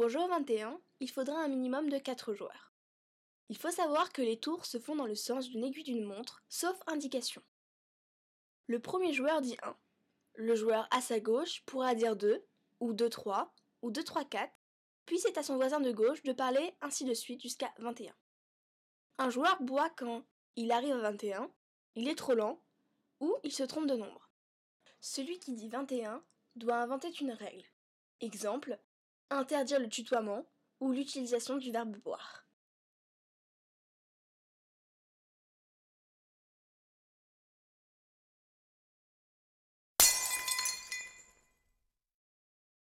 Pour jouer au 21, il faudra un minimum de 4 joueurs. Il faut savoir que les tours se font dans le sens d'une aiguille d'une montre, sauf indication. Le premier joueur dit 1. Le joueur à sa gauche pourra dire 2, ou 2-3, ou 2-3-4, puis c'est à son voisin de gauche de parler ainsi de suite jusqu'à 21. Un joueur boit quand il arrive à 21, il est trop lent, ou il se trompe de nombre. Celui qui dit 21 doit inventer une règle. Exemple, Interdire le tutoiement ou l'utilisation du verbe boire.